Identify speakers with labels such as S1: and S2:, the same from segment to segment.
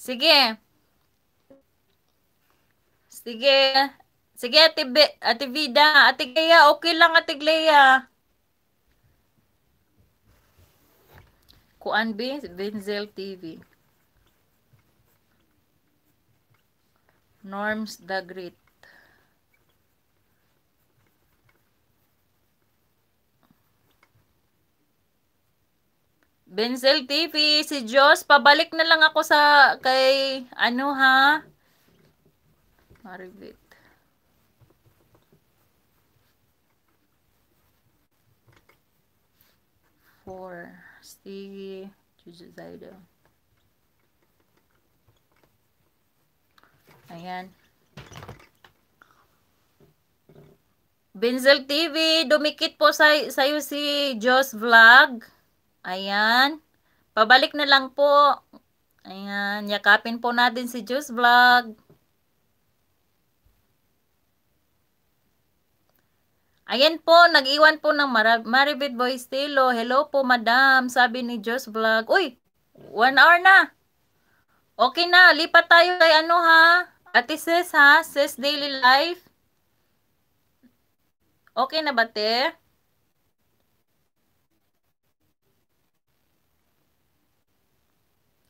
S1: Sige. Sige. Sige, Ate, Be, Ate Vida. Ate Gaya, okay lang, Ate Glea. Kuan B, Benzel TV. Norms the Great. Benzel TV, si Jos, pabalik na lang ako sa kay ano ha? Maribit. Four. Stiggy. Jujuzaido. Ayan. Benzel TV, dumikit po sa, sa'yo si Jos Vlog. Ayan. Pabalik na lang po. Ayan. Yakapin po natin si Juice Vlog. Ayan po, nag-iwan po ng Mar Maribit Boy Stilo. Hello po, madam. Sabi ni Joss Vlog. Uy, one hour na. Okay na, lipat tayo kay ano ha? Ate Sis ha? Sis Daily Life? Okay na ba, te?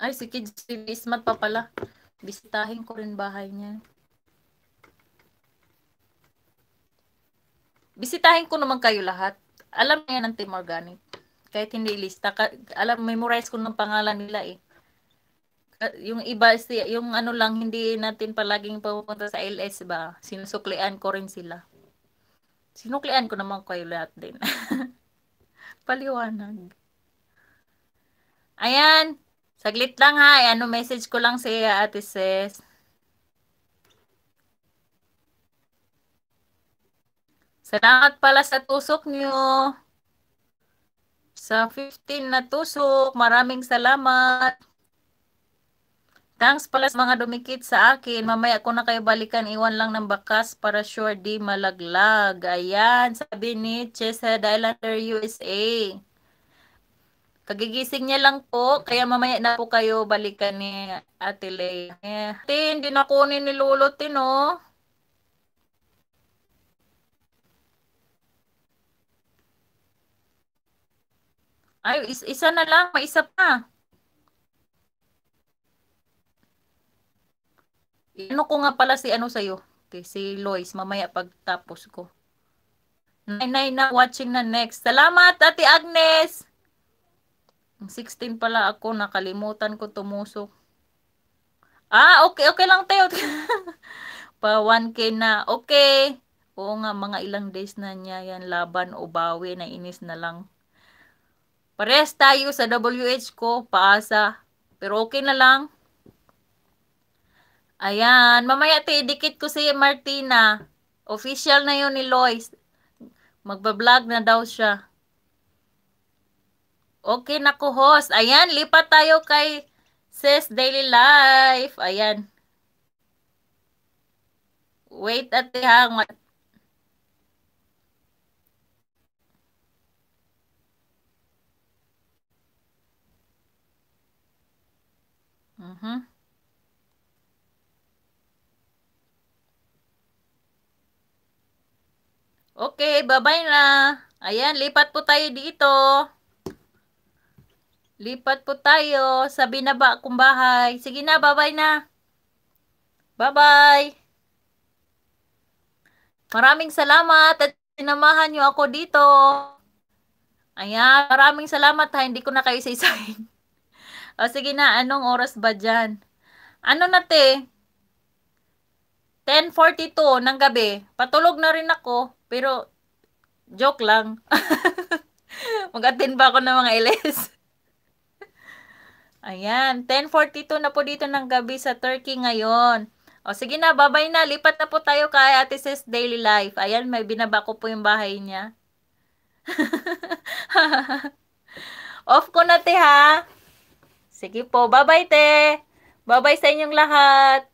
S1: Ay, si Kid, si Bismat pa pala. Bisitahin ko rin bahay niya. Bisitahin ko naman kayo lahat. Alam niya ng Team Organic. Kahit hindi lista. alam, memorize ko ng pangalan nila eh. Yung iba, yung ano lang, hindi natin palaging pupunta sa LS ba? Sinusuklian ko rin sila. Sinuklian ko naman kayo lahat din. Paliwanag. Ayan. Saglit lang ha. Eh, ano message ko lang si Ate Sis. Salamat pala sa tusok niyo. Sa 15 na tusok, maraming salamat. Thanks pala sa mga dumikit sa akin. Mamaya ko na kayo balikan. Iwan lang ng bakas para sure di malaglag. Ayan, sabi ni Chesed Islander USA. Kagigising niya lang po, kaya mamaya na po kayo balikan ni Ate Lea. Eh, ate, hindi na kunin ni Lolo Tin, oh. Ay, is isa na lang, may isa pa. Ano ko nga pala si ano sa'yo? Okay, si Lois, mamaya pagtapos ko. Nay, nay, na watching na next. Salamat, Ate Agnes! 16 pala ako, nakalimutan ko tumusok. Ah, okay, okay lang tayo. pa 1K na. Okay. Oo nga, mga ilang days na niya yan, laban o bawi, na inis na lang. Pares tayo sa WH ko, paasa. Pero okay na lang. Ayan, mamaya ito, ko si Martina. Official na yun ni Lois. Magbablog na daw siya. Okay na ko, host. Ayan, lipat tayo kay Sis Daily Life. Ayan. Wait at hang. uh mm-hmm. Okay, bye-bye na. Ayan, lipat po tayo dito. Lipat po tayo sa binaba kong bahay. Sige na, bye-bye na. Bye-bye. Maraming salamat at sinamahan niyo ako dito. Ayan, maraming salamat ha. Hindi ko na kayo isa o sige na, anong oras ba dyan? Ano na te? 10.42 ng gabi. Patulog na rin ako. Pero, joke lang. Mag-attend ba ako ng mga LS. Ayan, 10.42 na po dito ng gabi sa Turkey ngayon. O sige na, babay na. Lipat na po tayo kay Ate Sis Daily Life. Ayan, may binaba ko po yung bahay niya. Off ko na, te ha. Sige po, babay te. Babay sa inyong lahat.